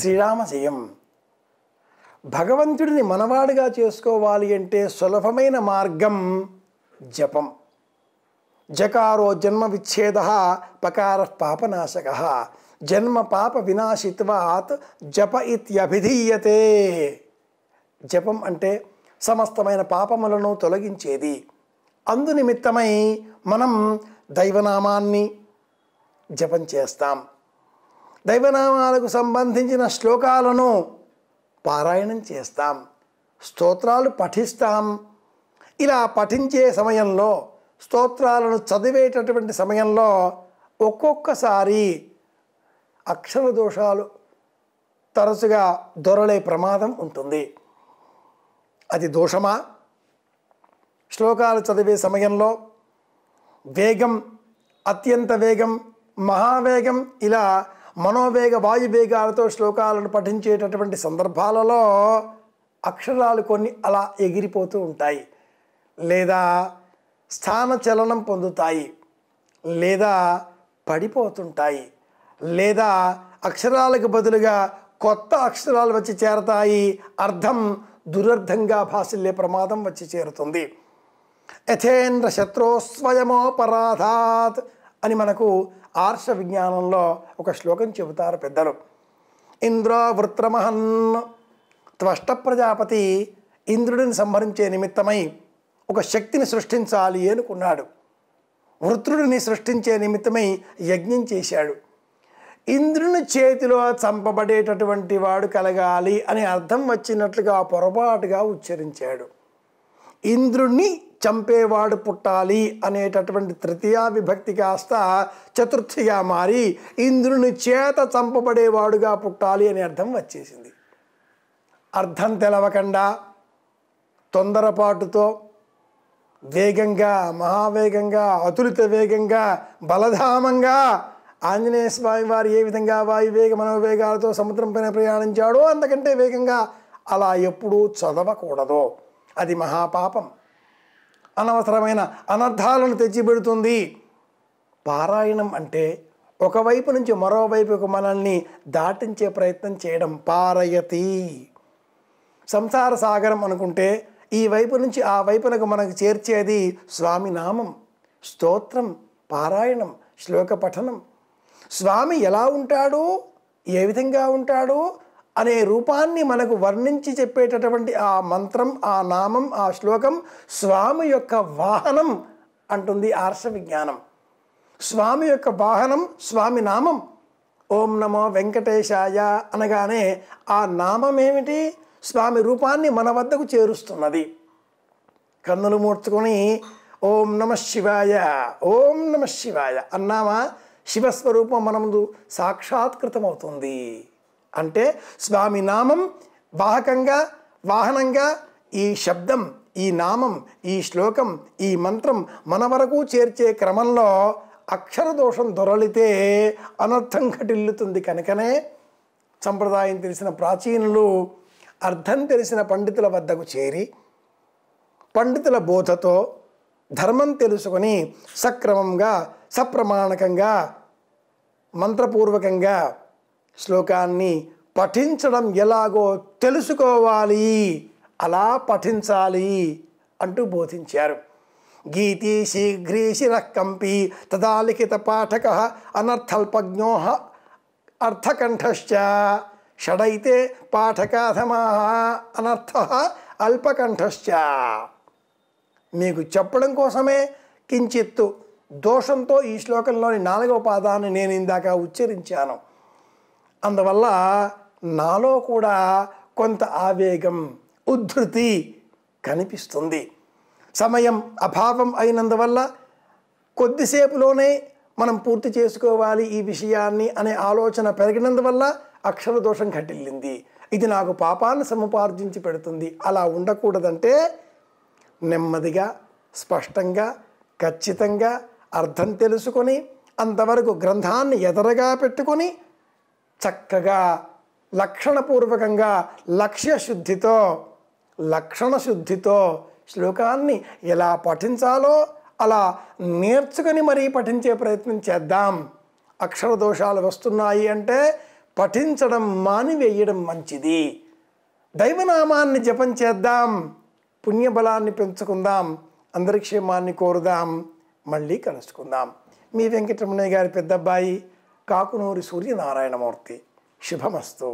శ్రీరామ జయం భగవంతుడిని మనవాడుగా చేసుకోవాలి అంటే సులభమైన మార్గం జపం జకారో జన్మ విచ్ఛేద పకార పాపనాశక జన్మ పాప వినాశిత్వాత్ జప ఇత్యభిధీయతే జపం అంటే సమస్తమైన పాపములను తొలగించేది అందునిమిత్తమై మనం దైవనామాన్ని జపం చేస్తాం దైవనామాలకు సంబంధించిన శ్లోకాలను పారాయణం చేస్తాం స్తోత్రాలు పఠిస్తాం ఇలా పఠించే సమయంలో స్తోత్రాలను చదివేటటువంటి సమయంలో ఒక్కొక్కసారి అక్షర దోషాలు తరచుగా దొరలే ప్రమాదం ఉంటుంది అది దోషమా శ్లోకాలు చదివే సమయంలో వేగం అత్యంత వేగం మహావేగం ఇలా మనోవేగ వాయువేగాలతో శ్లోకాలను పఠించేటటువంటి సందర్భాలలో అక్షరాలు కొన్ని అలా ఎగిరిపోతూ ఉంటాయి లేదా స్థాన చలనం పొందుతాయి లేదా పడిపోతుంటాయి లేదా అక్షరాలకు బదులుగా కొత్త అక్షరాలు వచ్చి చేరతాయి అర్థం దురర్థంగా భాసిల్లే ప్రమాదం వచ్చి చేరుతుంది యథేంద్ర శత్రోస్వయమోపరాధాత్ అని మనకు ఆర్ష విజ్ఞానంలో ఒక శ్లోకం చెబుతారు పెద్దలు వృత్రమహన్ త్వష్ట ప్రజాపతి ఇంద్రుడిని సంహరించే నిమిత్తమై ఒక శక్తిని సృష్టించాలి అనుకున్నాడు వృత్రుడిని సృష్టించే నిమిత్తమై యజ్ఞం చేశాడు ఇంద్రుని చేతిలో చంపబడేటటువంటి వాడు కలగాలి అని అర్థం వచ్చినట్లుగా పొరపాటుగా ఉచ్చరించాడు ఇంద్రుణ్ణి చంపేవాడు పుట్టాలి అనేటటువంటి తృతీయా విభక్తి కాస్త చతుర్థిగా మారి ఇంద్రుని చేత చంపబడేవాడుగా పుట్టాలి అనే అర్థం వచ్చేసింది అర్థం తెలవకుండా తొందరపాటుతో వేగంగా మహావేగంగా అతులిత వేగంగా బలధామంగా ఆంజనేయ స్వామి వారు ఏ విధంగా వాయువేగ మనోవేగాలతో సముద్రం పైన ప్రయాణించాడో అంతకంటే వేగంగా అలా ఎప్పుడూ చదవకూడదు అది మహాపాపం అనవసరమైన అనర్థాలను తెచ్చిపెడుతుంది పారాయణం అంటే ఒకవైపు నుంచి మరోవైపుకు మనల్ని దాటించే ప్రయత్నం చేయడం పారయతి సంసార సాగరం అనుకుంటే ఈ వైపు నుంచి ఆ వైపునకు మనకు చేర్చేది స్వామినామం స్తోత్రం పారాయణం శ్లోక పఠనం స్వామి ఎలా ఉంటాడో ఏ విధంగా ఉంటాడో అనే రూపాన్ని మనకు వర్ణించి చెప్పేటటువంటి ఆ మంత్రం ఆ నామం ఆ శ్లోకం స్వామి యొక్క వాహనం అంటుంది ఆర్ష విజ్ఞానం స్వామి యొక్క వాహనం స్వామి నామం ఓం నమో వెంకటేశాయ అనగానే ఆ నామం ఏమిటి స్వామి రూపాన్ని మన వద్దకు చేరుస్తున్నది కన్నులు మూర్చుకొని ఓం నమ శివాయ ఓం నమ శివాయ అన్నామా శివస్వరూపం మనముందు సాక్షాత్కృతమవుతుంది అంటే స్వామి నామం వాహకంగా వాహనంగా ఈ శబ్దం ఈ నామం ఈ శ్లోకం ఈ మంత్రం మన వరకు చేర్చే క్రమంలో అక్షర దోషం దొరలితే అనర్థం ఘటిల్లుతుంది కనుకనే సంప్రదాయం తెలిసిన ప్రాచీనులు అర్థం తెలిసిన పండితుల వద్దకు చేరి పండితుల బోధతో ధర్మం తెలుసుకొని సక్రమంగా సప్రమాణకంగా మంత్రపూర్వకంగా శ్లోకాన్ని పఠించడం ఎలాగో తెలుసుకోవాలి అలా పఠించాలి అంటూ బోధించారు గీతి శీఘ్రీ శిరకంపి తదా లిఖిత పాఠక అనర్థల్పజ్ఞో అర్థకంఠశ్చ షడైతే పాఠకాధమా అనర్థ అల్పకంఠశ్చ మీకు చెప్పడం కోసమే కించిత్తు దోషంతో ఈ శ్లోకంలోని నాలుగవ పాదాన్ని నేను ఇందాక ఉచ్చరించాను అందువల్ల నాలో కూడా కొంత ఆవేగం ఉద్ధృతి కనిపిస్తుంది సమయం అభావం అయినందువల్ల కొద్దిసేపులోనే మనం పూర్తి చేసుకోవాలి ఈ విషయాన్ని అనే ఆలోచన పెరిగినందువల్ల అక్షర దోషం కట్టిల్లింది ఇది నాకు పాపాన్ని సముపార్జించి పెడుతుంది అలా ఉండకూడదంటే నెమ్మదిగా స్పష్టంగా ఖచ్చితంగా అర్థం తెలుసుకొని అంతవరకు గ్రంథాన్ని ఎదరగా పెట్టుకొని చక్కగా లక్షణపూర్వకంగా లక్ష్యశుద్ధితో లక్షణశుద్ధితో శ్లోకాన్ని ఎలా పఠించాలో అలా నేర్చుకుని మరీ పఠించే ప్రయత్నం చేద్దాం అక్షర దోషాలు వస్తున్నాయి అంటే పఠించడం మానివేయడం మంచిది దైవనామాన్ని జపం చేద్దాం పుణ్యబలాన్ని పెంచుకుందాం అందరి కోరుదాం మళ్ళీ కలుసుకుందాం మీ వెంకటరమణయ్య గారి పెద్దబ్బాయి కాకునూరి సూర్యనారాయణమూర్తి శుభమస్తు